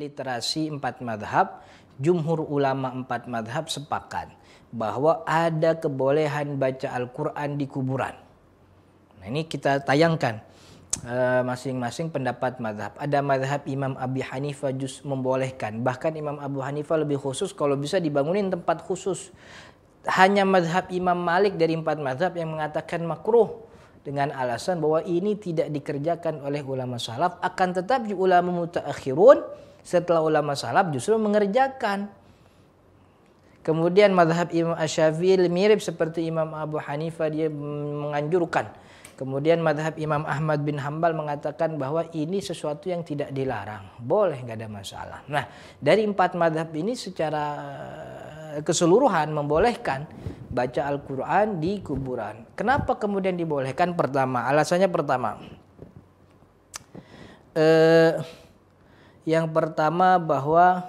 literasi empat madhab, jumhur ulama empat madhab sepakat bahwa ada kebolehan baca Al-Quran di kuburan. Nah ini kita tayangkan eh, masing-masing pendapat madhab. Ada madhab Imam Abi Hanifah just membolehkan. Bahkan Imam Abu Hanifah lebih khusus kalau bisa dibangunin tempat khusus. Hanya madhab Imam Malik dari empat madhab yang mengatakan makruh dengan alasan bahwa ini tidak dikerjakan oleh ulama salaf akan tetap ulama mutaakhirun setelah ulama salaf justru mengerjakan. Kemudian madhab Imam Asyafi'i mirip seperti Imam Abu Hanifah dia menganjurkan. Kemudian madhab Imam Ahmad bin Hambal mengatakan bahwa ini sesuatu yang tidak dilarang. Boleh, nggak ada masalah. Nah, dari empat madhab ini secara eh, keseluruhan membolehkan baca Al-Quran di kuburan. Kenapa kemudian dibolehkan? Pertama, alasannya pertama. Eh, yang pertama bahwa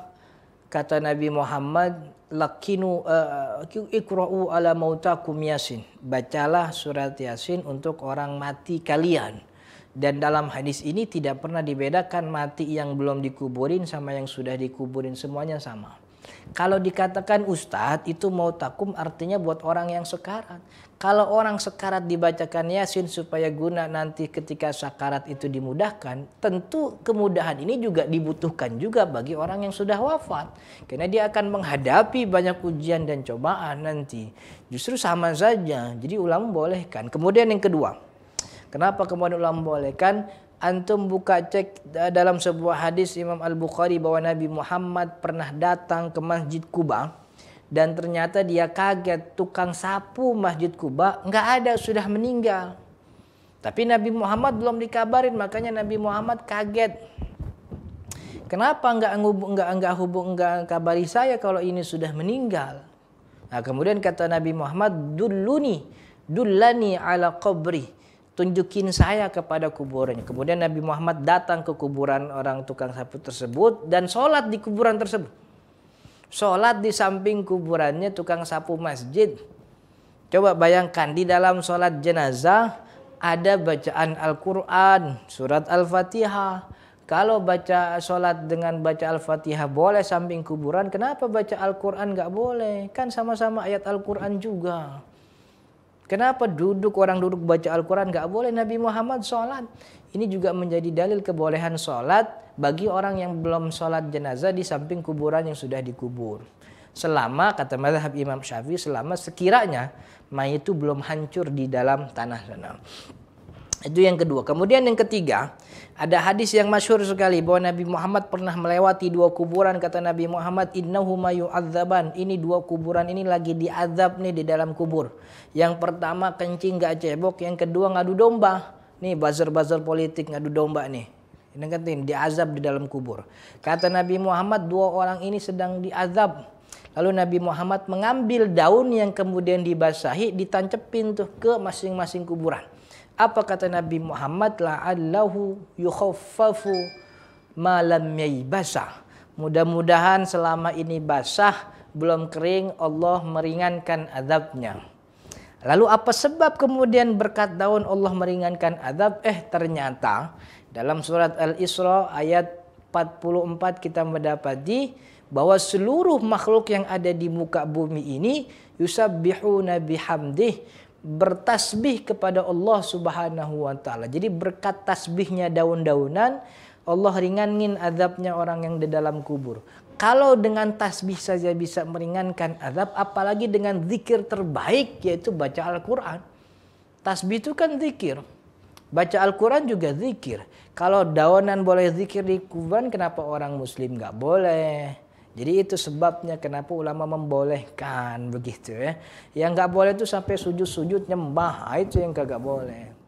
kata Nabi Muhammad lakinu uh, eh, ikra'u ala mautakum yasin. Bacalah surat Yasin untuk orang mati kalian. Dan dalam hadis ini tidak pernah dibedakan mati yang belum dikuburin sama yang sudah dikuburin semuanya sama. Kalau dikatakan ustadz itu mau takum artinya buat orang yang sekarat. Kalau orang sekarat dibacakan Yasin supaya guna nanti ketika sakarat itu dimudahkan, tentu kemudahan ini juga dibutuhkan juga bagi orang yang sudah wafat. Karena dia akan menghadapi banyak ujian dan cobaan nanti. Justru sama saja. Jadi ulama bolehkan. Kemudian yang kedua, kenapa kemudian ulama bolehkan? antum buka cek eh, dalam sebuah hadis Imam Al-Bukhari bahwa Nabi Muhammad pernah datang ke Masjid Kuba dan ternyata dia kaget tukang sapu Masjid Kuba nggak ada sudah meninggal. Tapi Nabi Muhammad belum dikabarin makanya Nabi Muhammad kaget. Kenapa nggak nggak nggak hubung nggak kabari saya kalau ini sudah meninggal? Nah kemudian kata Nabi Muhammad duluni nih ala qabri tunjukin saya kepada kuburannya. Kemudian Nabi Muhammad datang ke kuburan orang tukang sapu tersebut dan sholat di kuburan tersebut. Sholat di samping kuburannya tukang sapu masjid. Coba bayangkan di dalam sholat jenazah ada bacaan Al-Quran, surat Al-Fatihah. Kalau baca sholat dengan baca Al-Fatihah boleh samping kuburan, kenapa baca Al-Quran nggak boleh? Kan sama-sama ayat Al-Quran juga. Kenapa duduk orang duduk baca Al-Quran nggak boleh Nabi Muhammad sholat? Ini juga menjadi dalil kebolehan sholat bagi orang yang belum sholat jenazah di samping kuburan yang sudah dikubur. Selama kata madhab Imam Syafi'i selama sekiranya mayat itu belum hancur di dalam tanah sana. Itu yang kedua. Kemudian yang ketiga, ada hadis yang masyhur sekali bahwa Nabi Muhammad pernah melewati dua kuburan kata Nabi Muhammad innahuma yu'adzaban. Ini dua kuburan ini lagi diazab nih di dalam kubur. Yang pertama kencing gak cebok, yang kedua ngadu domba. Nih buzzer-buzzer politik ngadu domba nih. Ini kan diazab di dalam kubur. Kata Nabi Muhammad dua orang ini sedang diazab. Lalu Nabi Muhammad mengambil daun yang kemudian dibasahi ditancepin tuh ke masing-masing kuburan. Apa kata Nabi Muhammad? La'allahu yukhaffafu lam basah. Mudah-mudahan selama ini basah, belum kering, Allah meringankan azabnya. Lalu apa sebab kemudian berkat daun Allah meringankan azab? Eh ternyata dalam surat Al-Isra ayat 44 kita mendapati bahwa seluruh makhluk yang ada di muka bumi ini yusabbihuna bihamdih bertasbih kepada Allah Subhanahu wa taala. Jadi berkat tasbihnya daun-daunan Allah ringanin azabnya orang yang di dalam kubur. Kalau dengan tasbih saja bisa meringankan azab apalagi dengan zikir terbaik yaitu baca Al-Qur'an. Tasbih itu kan zikir. Baca Al-Quran juga zikir. Kalau daunan boleh zikir di kuburan, kenapa orang muslim nggak boleh? Jadi itu sebabnya kenapa ulama membolehkan begitu ya. Yang nggak boleh itu sampai sujud-sujud nyembah, itu yang kagak boleh.